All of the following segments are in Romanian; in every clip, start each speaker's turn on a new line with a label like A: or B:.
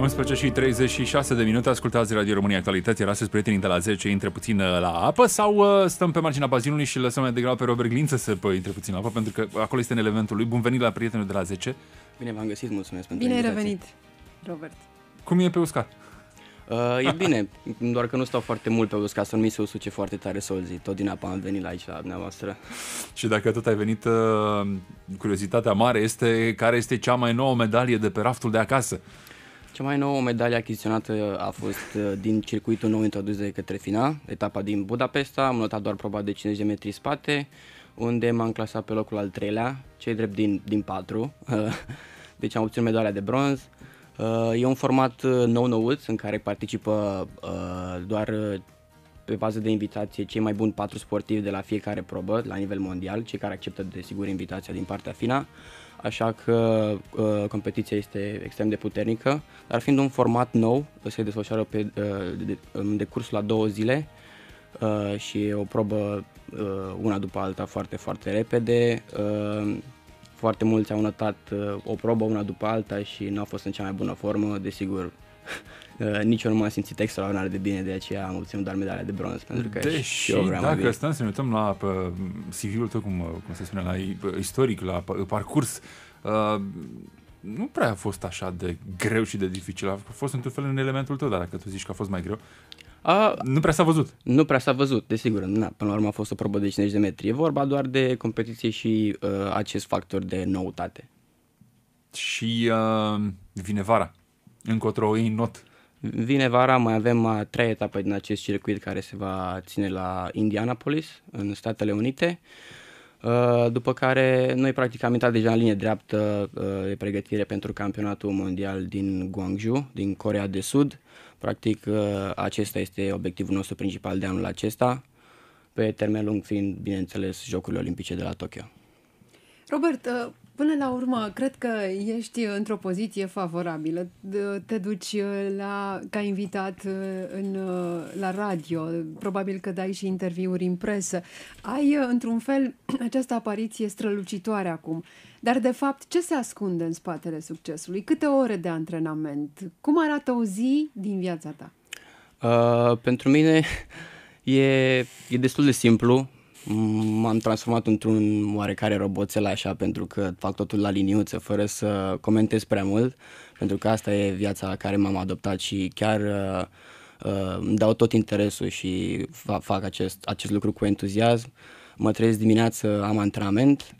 A: 11 și 36 de minute, ascultați Radio România Actualități, iar astăzi prietenii de la 10 intre puțin uh, la apă sau uh, stăm pe marginea bazinului și lăsăm mai degrabă pe Robert Glință să pă, intre puțin la apă, pentru că acolo este în elementul lui. Bun venit la prietenul de la 10. Bine v-am găsit, mulțumesc pentru Bine invitație.
B: revenit, Robert.
A: Cum e pe uscat?
C: Uh, e bine, doar că nu stau foarte mult pe uscat, să nu mi se usuce foarte tare solzii. Tot din apa am venit la aici, la dumneavoastră. Și dacă tot ai
A: venit, uh, curiozitatea mare este care este cea mai nouă medalie de pe raftul de acasă.
C: Cea mai nouă medalie achiziționată a fost uh, din circuitul nou introdus de către FINA, etapa din Budapesta, am notat doar proba de 50 de metri spate, unde m-am clasat pe locul al treilea, cei drept din, din patru, deci am obținut medalia de bronz. Uh, e un format uh, nou-nouț în care participă doar pe bază de invitație cei mai buni patru sportivi de la fiecare probă la nivel mondial, cei care acceptă desigur invitația din partea FINA așa că uh, competiția este extrem de puternică, dar fiind un format nou, se desfășoară pe, uh, de, în decursul la două zile uh, și o probă uh, una după alta foarte, foarte repede. Uh, foarte mulți au notat uh, o probă una după alta și nu a fost în cea mai bună formă, desigur Uh, nici eu nu m-am simțit extraordinar de bine, de aceea am obținut doar medalia de bronz, pentru că Deși, și eu vreau dacă stăm
A: să ne uităm la uh, CV-ul tău, cum, uh, cum se spune, la istoric, la parcurs, uh, nu prea a fost așa de
C: greu și de dificil, a fost într-un fel în elementul tău, dar dacă tu zici că a fost mai greu, a, nu prea s-a văzut. Nu prea s-a văzut, desigur. Na, până la urmă a fost o probă de 50 de metri. E vorba doar de competiție și uh, acest factor de noutate. Și uh, vine vara. Încotro ei not Vine vara, mai avem uh, trei etape din acest circuit care se va ține la Indianapolis, în Statele Unite. Uh, după care noi practic am intrat deja în linie dreaptă uh, de pregătire pentru campionatul mondial din Guangzhou, din Corea de Sud. Practic acesta este obiectivul nostru principal de anul acesta, pe termen lung fiind, bineînțeles, Jocurile Olimpice de la Tokyo.
B: Robert, Până la urmă, cred că ești într-o poziție favorabilă. Te duci uh, la, ca invitat uh, în, uh, la radio, probabil că dai și interviuri în presă. Ai, într-un fel, această apariție strălucitoare acum. Dar, de fapt, ce se ascunde în spatele succesului? Câte ore de antrenament? Cum arată o zi din viața ta?
C: Uh, pentru mine e, e destul de simplu m-am transformat într-un oarecare roboțel așa pentru că fac totul la liniuță fără să comentez prea mult pentru că asta e viața la care m-am adoptat și chiar uh, uh, îmi dau tot interesul și fac acest, acest lucru cu entuziasm. Mă trezesc dimineață, am antrenament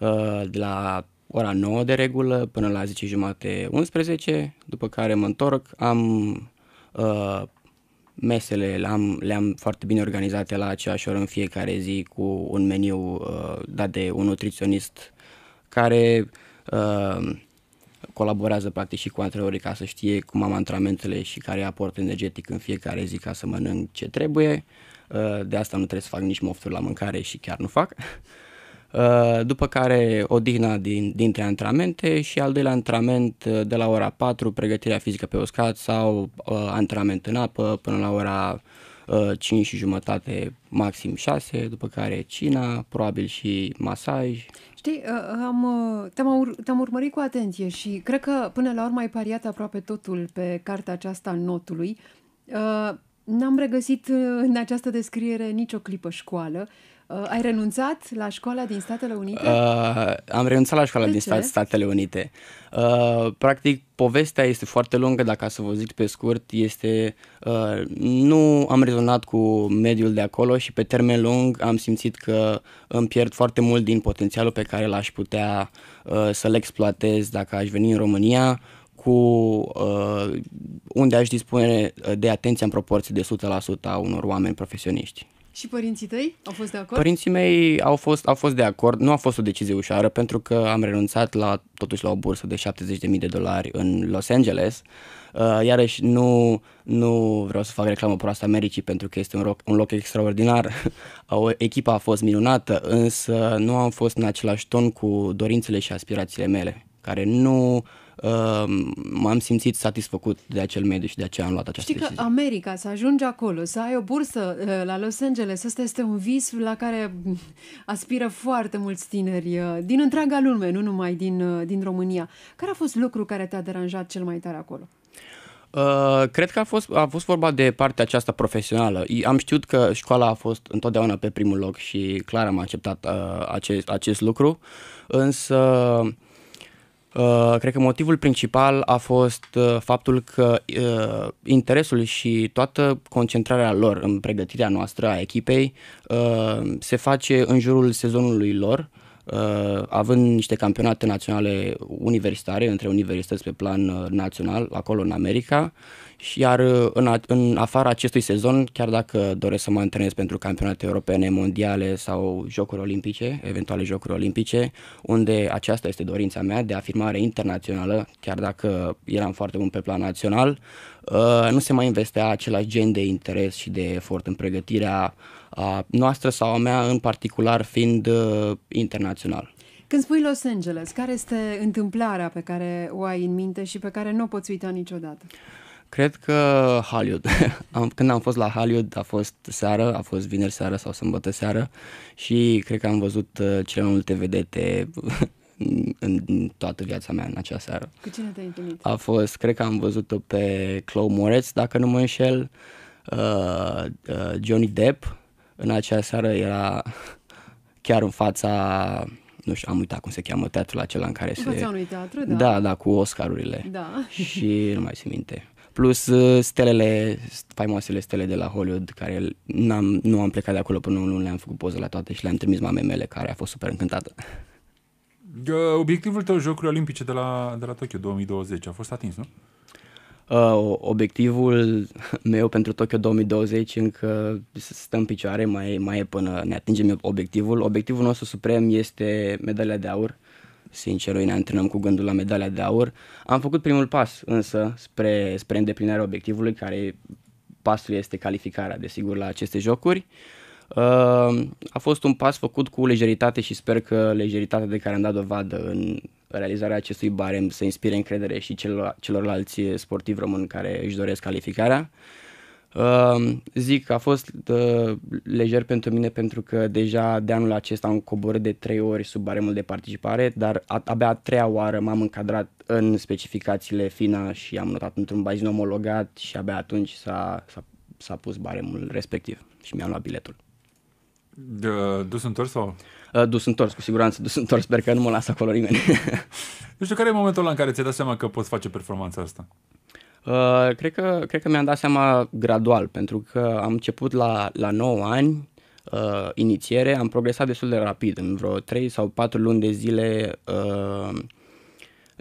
C: uh, de la ora 9 de regulă până la 10 jumate 11, după care mă întorc, am uh, mesele le-am, le-am foarte bine organizate la aceeași oră în fiecare zi cu un meniu uh, dat de un nutriționist care uh, colaborează practic și cu antrenorii ca să știe cum am antrenamentele și care aport energetic în fiecare zi ca să mănânc ce trebuie. Uh, de asta nu trebuie să fac nici mofturi la mâncare și chiar nu fac. Uh, după care o din, dintre antrenamente și al doilea antrenament uh, de la ora 4, pregătirea fizică pe uscat sau uh, antrenament în apă până la ora 5 și jumătate, maxim 6, după care cina, probabil și masaj.
B: Știi, am, te-am, ur, te urmărit cu atenție și cred că până la urmă ai pariat aproape totul pe cartea aceasta notului. N-am regăsit în această descriere nicio clipă școală. Uh, Uh, ai renunțat la școala din Statele Unite?
C: Uh, am renunțat la școala de din ce? Statele Unite. Uh, practic, povestea este foarte lungă, dacă să vă zic pe scurt, este uh, nu am rezonat cu mediul de acolo și pe termen lung am simțit că îmi pierd foarte mult din potențialul pe care l-aș putea uh, să-l exploatez dacă aș veni în România cu uh, unde aș dispune de atenție în proporție de 100% a unor oameni profesioniști.
B: Și părinții tăi au fost de acord? Părinții
C: mei au fost, au fost de acord. Nu a fost o decizie ușoară pentru că am renunțat la totuși la o bursă de 70.000 de dolari în Los Angeles. Uh, iarăși nu, nu vreau să fac reclamă proastă Americii pentru că este un loc, un loc extraordinar. Echipa a fost minunată, însă nu am fost în același ton cu dorințele și aspirațiile mele, care nu Ehm, m-am simțit satisfăcut de acel mediu și de aceea am luat această Știi decizie. că
B: America, să ajungi acolo, să ai o bursă eh, la Los Angeles, ăsta este un vis la care aspiră foarte mulți tineri eh, din întreaga lume, nu numai din, eh, din România. Care a fost lucru care te-a deranjat cel mai tare acolo?
C: Uh, cred că a fost, a fost vorba de partea aceasta profesională. Am știut că școala a fost întotdeauna pe primul loc și clar am acceptat uh, acest, acest lucru, însă uh, Uh, cred că motivul principal a fost uh, faptul că uh, interesul și toată concentrarea lor în pregătirea noastră a echipei uh, se face în jurul sezonului lor Uh, având niște campionate naționale universitare, între universități pe plan uh, național, acolo în America, iar uh, în, în afara acestui sezon, chiar dacă doresc să mă antrenez pentru campionate europene, mondiale sau jocuri olimpice, eventuale jocuri olimpice, unde aceasta este dorința mea de afirmare internațională, chiar dacă eram foarte bun pe plan național, nu se mai investea același gen de interes și de efort în pregătirea a noastră sau a mea în particular fiind uh, internațional.
B: Când spui Los Angeles, care este întâmplarea pe care o ai în minte și pe care nu o poți uita niciodată?
C: Cred că Hollywood. Am, când am fost la Hollywood a fost seară, a fost vineri seară sau sâmbătă seară și cred că am văzut uh, cele mai multe vedete în, toată viața mea în acea seară. Cu
B: cine te-ai întâlnit?
C: A fost, cred că am văzut-o pe Chloe Moretz, dacă nu mă înșel, uh, uh, Johnny Depp, în acea seară era chiar în fața nu știu, am uitat cum se cheamă teatrul acela în care în se... unui
B: teatru, da. Da,
C: da, cu Oscarurile.
B: Da. Și
C: nu mai se minte. Plus uh, stelele, faimoasele stele de la Hollywood, care n-am, nu am plecat de acolo până nu le-am făcut poze la toate și le-am trimis mamei mele, care a fost super încântată.
A: Obiectivul tău, Jocurile Olimpice de la, de la Tokyo 2020, a fost atins, nu?
C: Uh, obiectivul meu pentru Tokyo 2020 încă stă în picioare, mai, mai e până ne atingem obiectivul. Obiectivul nostru suprem este medalia de aur. Sincer, noi ne antrenăm cu gândul la medalia de aur. Am făcut primul pas însă spre, spre îndeplinarea obiectivului, care pasul este calificarea, desigur, la aceste jocuri. Uh, Ehm, a fost un pas făcut cu lejeritate și sper că lejeritatea de care am dat dovadă în realizarea acestui barem să inspire încredere și celor, celorlalți sportivi români care își doresc calificarea. Uh, zic, a fost uh, lejer pentru mine pentru că deja de anul acesta am coborât de 3 ori sub baremul de participare, dar a, abia a treia oară m-am încadrat în specificațiile FINA și am notat într-un bazin omologat și abia atunci s-a, s-a, s-a pus baremul respectiv și mi-am luat biletul. De, dus întors sau? Uh, dus întors, cu siguranță, dus întors. Sper că nu mă las acolo nimeni.
A: nu știu, care e momentul ăla în care ți-ai dat seama că poți face performanța asta?
C: Uh, cred, că, cred că mi-am dat seama gradual, pentru că am început la, la 9 ani, uh, inițiere, am progresat destul de rapid. În vreo 3 sau 4 luni de zile uh,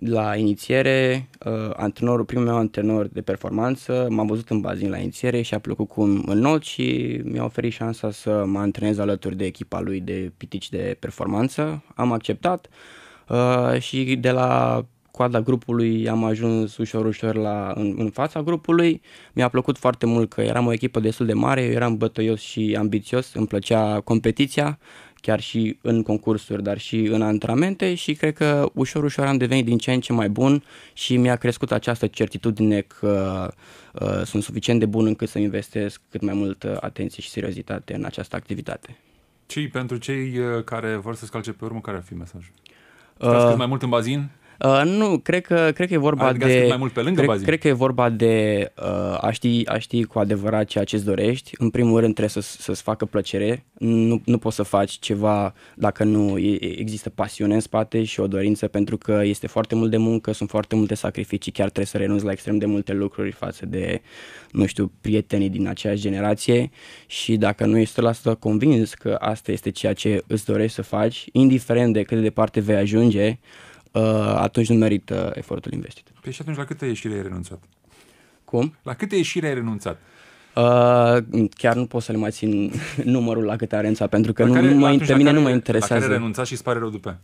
C: la inițiere, uh, antrenorul, primul meu antrenor de performanță m-a văzut în bazin la inițiere și a plăcut cum înot și mi-a oferit șansa să mă antrenez alături de echipa lui de pitici de performanță. Am acceptat uh, și de la coada grupului am ajuns ușor, ușor la, în, în fața grupului. Mi-a plăcut foarte mult că eram o echipă destul de mare, eu eram bătăios și ambițios, îmi plăcea competiția chiar și în concursuri, dar și în antrenamente și cred că ușor, ușor am devenit din ce în ce mai bun și mi-a crescut această certitudine că uh, sunt suficient de bun încât să investesc cât mai mult uh, atenție și seriozitate în această activitate.
A: Și pentru cei uh, care vor să scalce pe urmă, care ar fi mesajul?
C: uh, cât mai mult în bazin? Uh, nu, cred că, cred că e vorba adică de... mai mult pe lângă cred, bazin. cred că e vorba de uh, a, ști, a ști cu adevărat ceea ce-ți dorești. În primul rând trebuie să, să-ți facă plăcere. Nu, nu poți să faci ceva dacă nu există pasiune în spate și o dorință, pentru că este foarte mult de muncă, sunt foarte multe sacrificii, chiar trebuie să renunți la extrem de multe lucruri față de, nu știu, prietenii din aceeași generație și dacă nu ești 100% convins că asta este ceea ce îți dorești să faci, indiferent de cât de departe vei ajunge, Uh, atunci nu merită efortul investit.
A: Păi și atunci la câte ieșire ai
C: renunțat? Cum? La câte ieșire ai renunțat? Uh, chiar nu pot să le mai țin numărul la câte arența, renunțat, pentru că la nu, care, nu mă, pe mine care, nu mă interesează. La care renunțat
A: și spare rău după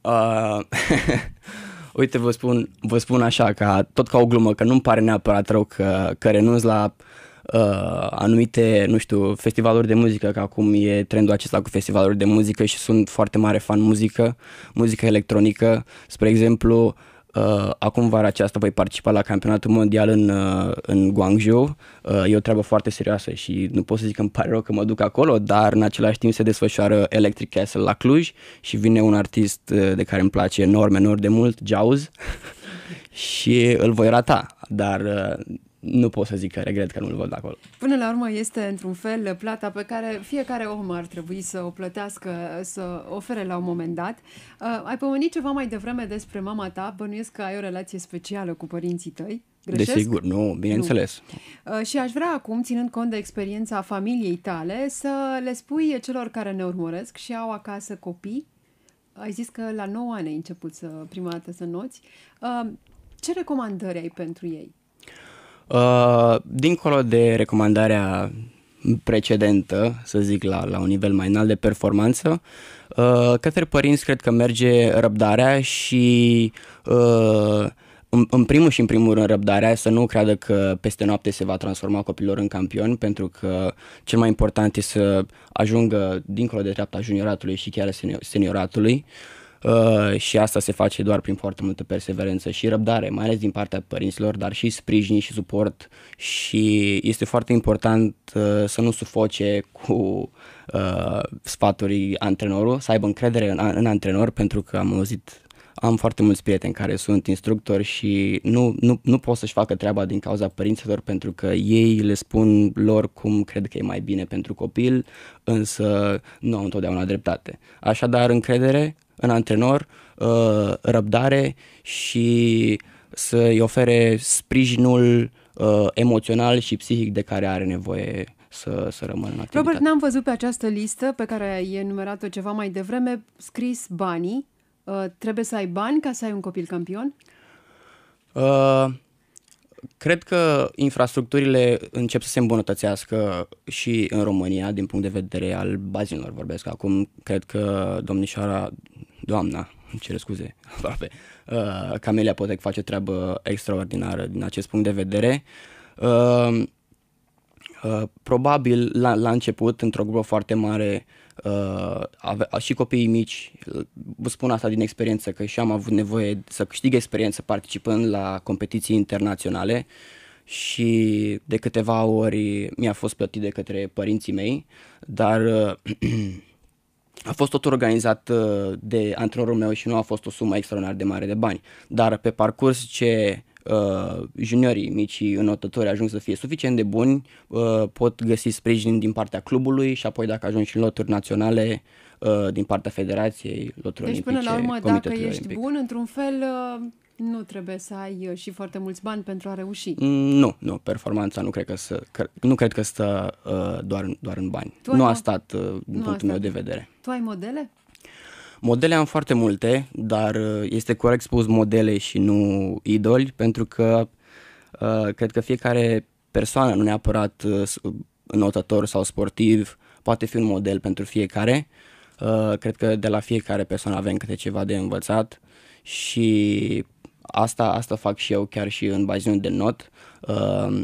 C: uh, Uite, vă spun, vă spun așa, ca, tot ca o glumă, că nu-mi pare neapărat rău că, că renunț la uh, uh, anumite, nu știu, festivaluri de muzică, că acum e trendul acesta cu festivaluri de muzică și sunt foarte mare fan muzică, muzică electronică. Spre exemplu, Uh, acum vara aceasta voi participa la campionatul mondial în, uh, în Guangzhou. Uh, e o treabă foarte serioasă și nu pot să zic că îmi pare rău că mă duc acolo, dar în același timp se desfășoară Electric Castle la Cluj și vine un artist uh, de care îmi place enorm, enorm de mult, Jaws, și îl voi rata. Dar uh, nu pot să zic că regret că nu-l văd acolo.
B: Până la urmă este, într-un fel, plata pe care fiecare om ar trebui să o plătească, să ofere la un moment dat. Uh, ai pomenit ceva mai devreme despre mama ta, bănuiesc că ai o relație specială cu părinții tăi. Desigur, nu, bineînțeles. Nu. Uh, și aș vrea acum, ținând cont de experiența familiei tale, să le spui celor care ne urmăresc și au acasă copii, ai zis că la 9 ani ai început să prima dată să noți, uh, ce recomandări ai pentru ei?
C: Uh, dincolo de recomandarea precedentă, să zic, la, la un nivel mai înalt de performanță, uh, către părinți cred că merge răbdarea și uh, în, în primul și în primul rând răbdarea, să nu creadă că peste noapte se va transforma copilor în campion, pentru că cel mai important este să ajungă dincolo de treapta junioratului și chiar senioratului. Uh, Uh, și asta se face doar prin foarte multă perseverență și răbdare, mai ales din partea părinților, dar și sprijin și suport și este foarte important uh, să nu sufoce cu uh, sfaturi antrenorul, să aibă încredere în, în antrenor pentru că am auzit am foarte mulți prieteni care sunt instructori și nu, nu, nu pot să-și facă treaba din cauza părinților pentru că ei le spun lor cum cred că e mai bine pentru copil, însă nu au întotdeauna dreptate. Așadar, încredere, în antrenor, uh, răbdare și să-i ofere sprijinul uh, emoțional și psihic de care are nevoie să, să rămână în activitate.
B: Robert, n-am văzut pe această listă pe care ai enumerat-o ceva mai devreme, scris banii. Uh, trebuie să ai bani ca să ai un copil campion?
C: Uh, cred că infrastructurile încep să se îmbunătățească și în România, din punct de vedere al bazinilor, vorbesc. Acum, cred că domnișoara doamna, îmi cer scuze, aproape, uh, Camelia Potec face treabă extraordinară din acest punct de vedere. Uh, uh, probabil la, la început, într-o grupă foarte mare, uh, ave, și copiii mici, vă uh, spun asta din experiență, că și am avut nevoie să câștig experiență participând la competiții internaționale și de câteva ori mi-a fost plătit de către părinții mei, dar uh, A fost tot organizat uh, de antrenorul meu și nu a fost o sumă extraordinar de mare de bani, dar pe parcurs ce uh, juniorii mici înotători ajung să fie suficient de buni, uh, pot găsi sprijin din partea clubului și apoi dacă ajungi în loturi naționale, uh, din partea federației, loturi deci, olimpice, până la urmă, dacă ești olimpic.
B: bun, într-un fel, uh, nu trebuie să ai uh, și foarte mulți bani pentru a reuși. Mm,
C: nu, nu, performanța nu cred că, să, nu cred că stă uh, doar, doar în bani. Tu nu a stat uh, din nu punctul meu de vedere.
B: Tu ai modele?
C: Modele am foarte multe, dar uh, este corect spus modele și nu idoli, pentru că uh, cred că fiecare persoană, nu neapărat uh, notător sau sportiv, poate fi un model pentru fiecare. Uh, cred că de la fiecare persoană avem câte ceva de învățat și asta, asta fac și eu chiar și în bazinul de not. Uh,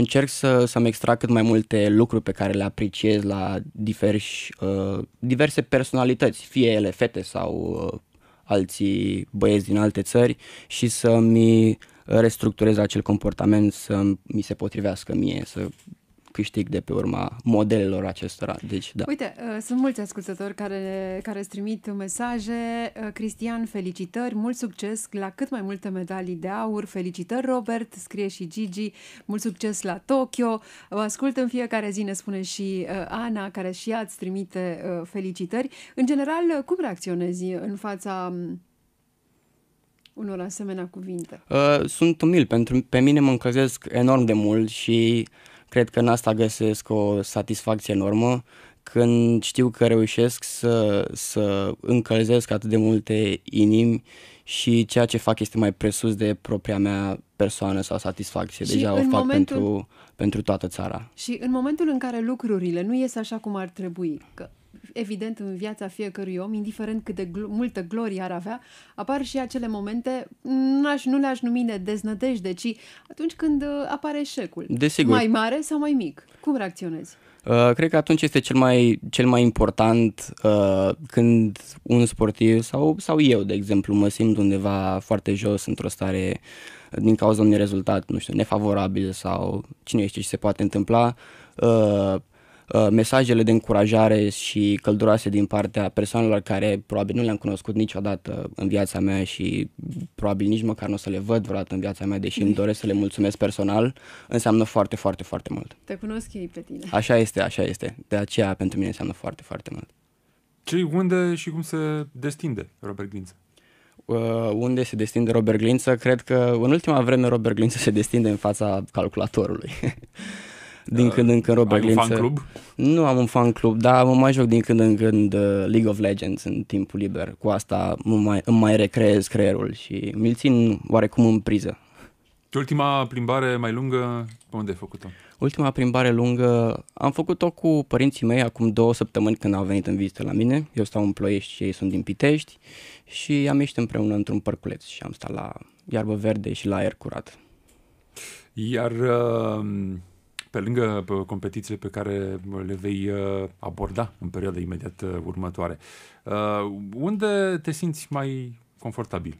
C: încerc să, să-mi extrag cât mai multe lucruri pe care le apreciez la diversi, uh, diverse personalități, fie ele fete sau uh, alții băieți din alte țări și să-mi restructurez acel comportament să mi se potrivească mie, să câștig de pe urma modelelor acestora. Deci, da.
B: Uite, uh, sunt mulți ascultători care, care îți trimit mesaje. Uh, Cristian, felicitări, mult succes la cât mai multe medalii de aur. Felicitări, Robert, scrie și Gigi, mult succes la Tokyo. Vă ascult în fiecare zi, ne spune și uh, Ana, care și ea îți trimite felicitări. În general, cum reacționezi în fața um, unor asemenea cuvinte?
C: Uh, sunt umil. Pentru, pe mine mă încălzesc enorm de mult și Cred că în asta găsesc o satisfacție enormă când știu că reușesc să, să încălzesc atât de multe inimi și ceea ce fac este mai presus de propria mea persoană sau satisfacție. Și Deja o fac momentul... pentru, pentru toată țara.
B: Și în momentul în care lucrurile nu ies așa cum ar trebui, că evident în viața fiecărui om, indiferent cât de gl- multă glorie ar avea, apar și acele momente, n-aș, nu le-aș numi de deznădejde, ci atunci când uh, apare eșecul. Desigur. Mai mare sau mai mic? Cum reacționezi?
C: Uh, cred că atunci este cel mai, cel mai important uh, când un sportiv sau, sau eu, de exemplu, mă simt undeva foarte jos într-o stare din cauza unui rezultat, nu știu, nefavorabil sau cine știe ce se poate întâmpla. Uh, Uh, mesajele de încurajare și călduroase din partea persoanelor care probabil nu le-am cunoscut niciodată în viața mea și probabil nici măcar nu o să le văd vreodată în viața mea, deși îmi doresc să le mulțumesc personal, înseamnă foarte, foarte, foarte mult.
B: Te cunosc ei pe tine.
C: Așa este, așa este. De aceea pentru mine înseamnă foarte, foarte mult.
A: ce unde și cum se destinde Robert Glință?
C: uh, unde se destinde Robert Glință, cred că în ultima vreme Robert Glință se destinde în fața calculatorului. din uh, când în când Robert Ai un fan club? Nu am un fan club, dar mă mai joc din când în când uh, League of Legends în timpul liber. Cu asta mă mai, îmi mai recreez creierul și mi-l țin oarecum în priză.
A: Ultima plimbare mai lungă, pe unde ai făcut-o?
C: Ultima plimbare lungă am făcut-o cu părinții mei acum două săptămâni când au venit în vizită la mine. Eu stau în Ploiești și ei sunt din Pitești și am ieșit împreună într-un părculeț și am stat la iarbă verde și la aer curat.
A: Iar uh, pe lângă competițiile pe care le vei uh, aborda în perioada imediat uh, următoare, uh, unde te simți mai confortabil?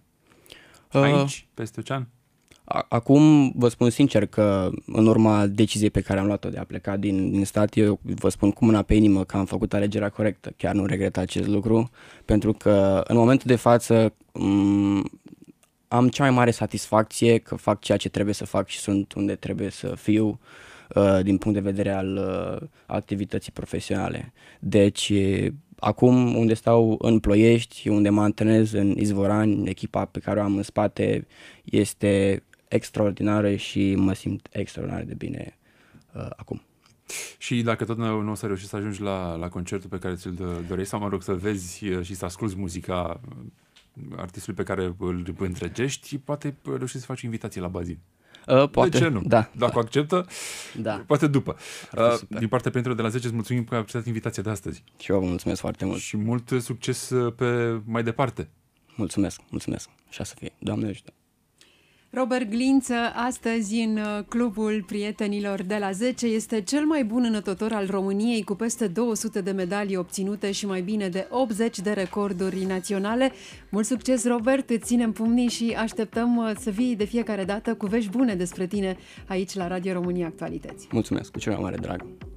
A: Aici, peste ocean?
C: Acum vă spun sincer că în urma deciziei pe care am luat-o de a pleca din, din stat, eu vă spun cu mâna pe inimă că am făcut alegerea corectă. Chiar nu regret acest lucru, pentru că în momentul de față am cea mai mare satisfacție că fac ceea ce trebuie să fac și sunt unde trebuie să fiu. Uh, Uh, din punct de vedere al uh, activității profesionale. Deci, acum unde stau în Ploiești, unde mă antrenez în Izvorani, echipa pe care o am în spate este extraordinară și mă simt extraordinar de bine uh, acum.
A: Și dacă tot nu o să reușești să ajungi la, la concertul pe care ți-l dorești, sau mă rog să vezi uh, și să asculți muzica artistului pe care îl întregești, poate reușești să faci invitații la bazin. Uh, poate. De ce nu? Da. Dacă o acceptă, da. poate după. Uh, din partea pentru de la 10, îți mulțumim că ai acceptat invitația de astăzi. Și eu vă mulțumesc foarte mult. Și mult succes uh, pe mai departe.
C: Mulțumesc, mulțumesc. Așa să fie. Doamne ajută.
B: Robert Glință, astăzi în uh, Clubul Prietenilor de la 10, este cel mai bun înătător al României cu peste 200 de medalii obținute și mai bine de 80 de recorduri naționale. Mult succes, Robert! Îți ținem pumnii și așteptăm uh, să vii de fiecare dată cu vești bune despre tine aici la Radio România Actualități.
C: Mulțumesc, cu cel mai mare drag!